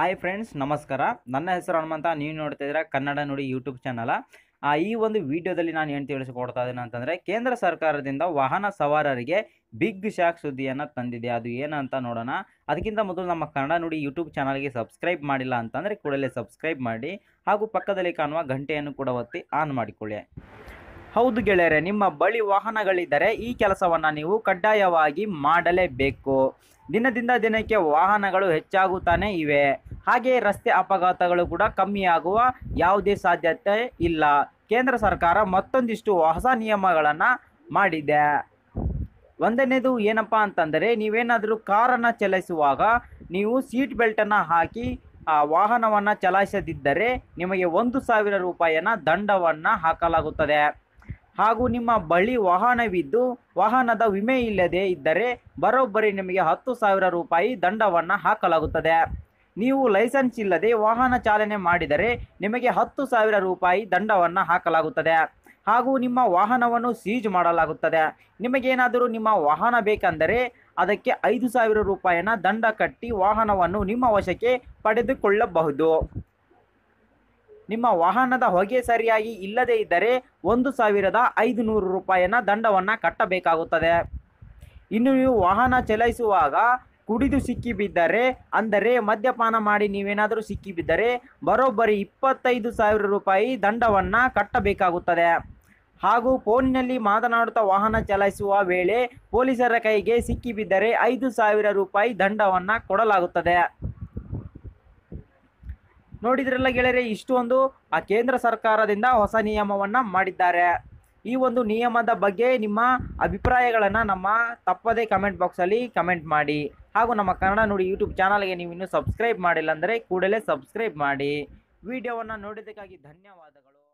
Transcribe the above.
hi friends ನಮಸ್ಕಾರ ನನ್ನ ಹೆಸರು ಹನುಮಂತ ನೀವು ನೋಡ್ತಾ ಇದ್ದೀರಾ ಕನ್ನಡ ನುಡಿ ಯೂಟ್ಯೂಬ್ ಆ ಈ ಒಂದು ವಿಡಿಯೋದಲ್ಲಿ ನಾನು ಏನು ತಿಳಿಸ್ಕೊಡ್ತಾ ಇದ್ದೇನೆ ಅಂತಂದರೆ ಕೇಂದ್ರ ಸರ್ಕಾರದಿಂದ ವಾಹನ ಸವಾರರಿಗೆ ಬಿಗ್ ಶಾಕ್ ಸುದ್ದಿಯನ್ನು ತಂದಿದೆ ಅದು ಏನು ಅಂತ ನೋಡೋಣ ಅದಕ್ಕಿಂತ ಮೊದಲು ನಮ್ಮ ಕನ್ನಡ ನುಡಿ ಯೂಟ್ಯೂಬ್ ಚಾನಲ್ಗೆ ಸಬ್ಸ್ಕ್ರೈಬ್ ಮಾಡಿಲ್ಲ ಅಂತಂದರೆ ಕೂಡಲೇ ಸಬ್ಸ್ಕ್ರೈಬ್ ಮಾಡಿ ಹಾಗೂ ಪಕ್ಕದಲ್ಲಿ ಕಾಣುವ ಘಂಟೆಯನ್ನು ಕೂಡ ಒತ್ತಿ ಆನ್ ಮಾಡಿಕೊಳ್ಳಿ ಹೌದು ಗೆಳೆಯರೆ ನಿಮ್ಮ ಬಳಿ ವಾಹನಗಳಿದ್ದರೆ ಈ ಕೆಲಸವನ್ನು ನೀವು ಕಡ್ಡಾಯವಾಗಿ ಮಾಡಲೇಬೇಕು ದಿನದಿಂದ ದಿನಕ್ಕೆ ವಾಹನಗಳು ಹೆಚ್ಚಾಗುತ್ತಾನೆ ಇವೆ ಹಾಗೆ ರಸ್ತೆ ಅಪಘಾತಗಳು ಕೂಡ ಕಮ್ಮಿಯಾಗುವ ಯಾವುದೇ ಸಾಧ್ಯತೆ ಇಲ್ಲ ಕೇಂದ್ರ ಸರ್ಕಾರ ಮತ್ತೊಂದಿಷ್ಟು ಹೊಸ ನಿಯಮಗಳನ್ನು ಮಾಡಿದೆ ಒಂದನೇದು ಏನಪ್ಪ ಅಂತಂದರೆ ನೀವೇನಾದರೂ ಕಾರನ್ನು ಚಲಾಯಿಸುವಾಗ ನೀವು ಸೀಟ್ ಬೆಲ್ಟನ್ನು ಹಾಕಿ ಆ ವಾಹನವನ್ನು ಚಲಾಯಿಸದಿದ್ದರೆ ನಿಮಗೆ ಒಂದು ಸಾವಿರ ರೂಪಾಯಿಯನ್ನ ದಂಡವನ್ನು ಹಾಕಲಾಗುತ್ತದೆ ಹಾಗೂ ನಿಮ್ಮ ಬಳಿ ವಾಹನವಿದ್ದು ವಾಹನದ ವಿಮೆ ಇಲ್ಲದೆ ಇದ್ದರೆ ಬರೋಬ್ಬರಿ ನಿಮಗೆ ಹತ್ತು ಸಾವಿರ ರೂಪಾಯಿ ದಂಡವನ್ನು ಹಾಕಲಾಗುತ್ತದೆ ನೀವು ಲೈಸೆನ್ಸ್ ಇಲ್ಲದೆ ವಾಹನ ಚಾಲನೆ ಮಾಡಿದರೆ ನಿಮಗೆ ಹತ್ತು ಸಾವಿರ ರೂಪಾಯಿ ದಂಡವನ್ನು ಹಾಕಲಾಗುತ್ತದೆ ಹಾಗೂ ನಿಮ್ಮ ವಾಹನವನ್ನು ಸೀಜ್ ಮಾಡಲಾಗುತ್ತದೆ ನಿಮಗೇನಾದರೂ ನಿಮ್ಮ ವಾಹನ ಬೇಕೆಂದರೆ ಅದಕ್ಕೆ ಐದು ಸಾವಿರ ರೂಪಾಯಿನ ದಂಡ ಕಟ್ಟಿ ವಾಹನವನ್ನು ನಿಮ್ಮ ವಶಕ್ಕೆ ಪಡೆದುಕೊಳ್ಳಬಹುದು ನಿಮ್ಮ ವಾಹನದ ಹೊಗೆ ಸರಿಯಾಗಿ ಇಲ್ಲದೇ ಇದ್ದರೆ ಒಂದು ಸಾವಿರದ ಐದು ನೂರು ರೂಪಾಯಿನ ದಂಡವನ್ನು ಕಟ್ಟಬೇಕಾಗುತ್ತದೆ ಇನ್ನು ನೀವು ವಾಹನ ಚಲಾಯಿಸುವಾಗ ಕುಡಿದು ಸಿಕ್ಕಿಬಿದ್ದರೆ ಅಂದರೆ ಮದ್ಯಪಾನ ಮಾಡಿ ನೀವೇನಾದರೂ ಸಿಕ್ಕಿಬಿದ್ದರೆ ಬರೋಬ್ಬರಿ ಇಪ್ಪತ್ತೈದು ಸಾವಿರ ರೂಪಾಯಿ ದಂಡವನ್ನು ಕಟ್ಟಬೇಕಾಗುತ್ತದೆ ಹಾಗೂ ಫೋನಿನಲ್ಲಿ ಮಾತನಾಡುತ್ತಾ ವಾಹನ ಚಲಾಯಿಸುವ ವೇಳೆ ಪೊಲೀಸರ ಕೈಗೆ ಸಿಕ್ಕಿಬಿದ್ದರೆ ಐದು ಸಾವಿರ ರೂಪಾಯಿ ದಂಡವನ್ನು ಕೊಡಲಾಗುತ್ತದೆ ನೋಡಿದ್ರೆಲ್ಲ ಗೆಳೆಯರೆ ಇಷ್ಟೊಂದು ಆ ಕೇಂದ್ರ ಸರ್ಕಾರದಿಂದ ಹೊಸ ನಿಯಮವನ್ನು ಮಾಡಿದ್ದಾರೆ ಈ ಒಂದು ನಿಯಮದ ಬಗ್ಗೆ ನಿಮ್ಮ ಅಭಿಪ್ರಾಯಗಳನ್ನು ನಮ್ಮ ತಪ್ಪದೇ ಕಮೆಂಟ್ ಬಾಕ್ಸಲ್ಲಿ ಕಮೆಂಟ್ ಮಾಡಿ ಹಾಗೂ ನಮ್ಮ ಕನ್ನಡ ನುಡಿ ಯೂಟ್ಯೂಬ್ ಚಾನಲ್ಗೆ ನೀವು ಇನ್ನೂ ಸಬ್ಸ್ಕ್ರೈಬ್ ಮಾಡಿಲ್ಲ ಅಂದರೆ ಕೂಡಲೇ ಸಬ್ಸ್ಕ್ರೈಬ್ ಮಾಡಿ ವಿಡಿಯೋವನ್ನು ನೋಡಿದ್ದಕ್ಕಾಗಿ ಧನ್ಯವಾದಗಳು